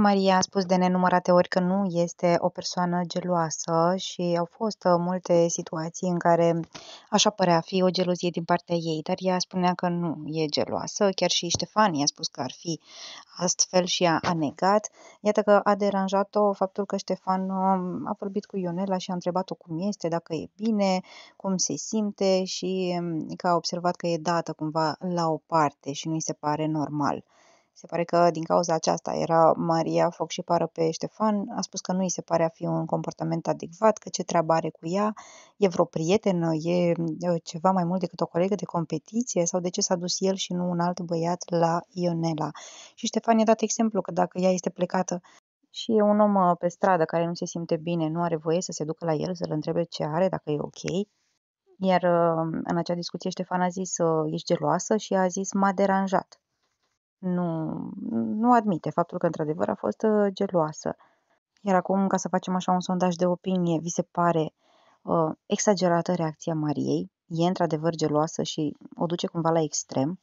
Maria a spus de nenumărate ori că nu este o persoană geloasă și au fost uh, multe situații în care așa părea a fi o gelozie din partea ei, dar ea spunea că nu e geloasă, chiar și Ștefan i-a spus că ar fi astfel și a, a negat. Iată că a deranjat-o faptul că Ștefan um, a vorbit cu Ionela și a întrebat-o cum este, dacă e bine, cum se simte și um, că a observat că e dată cumva la o parte și nu-i se pare normal. Se pare că din cauza aceasta era Maria foc și pară pe Ștefan, a spus că nu îi se pare a fi un comportament adecvat, că ce treabă are cu ea, e vreo prietenă, e ceva mai mult decât o colegă de competiție sau de ce s-a dus el și nu un alt băiat la Ionela. Și Ștefan i-a dat exemplu că dacă ea este plecată și e un om uh, pe stradă care nu se simte bine, nu are voie să se ducă la el, să-l întrebe ce are, dacă e ok, iar uh, în acea discuție Ștefan a zis, uh, ești geloasă și a zis, m-a deranjat nu, nu admite faptul că, într-adevăr, a fost uh, geloasă. Iar acum, ca să facem așa un sondaj de opinie, vi se pare uh, exagerată reacția Mariei? E într-adevăr geloasă și o duce cumva la extrem?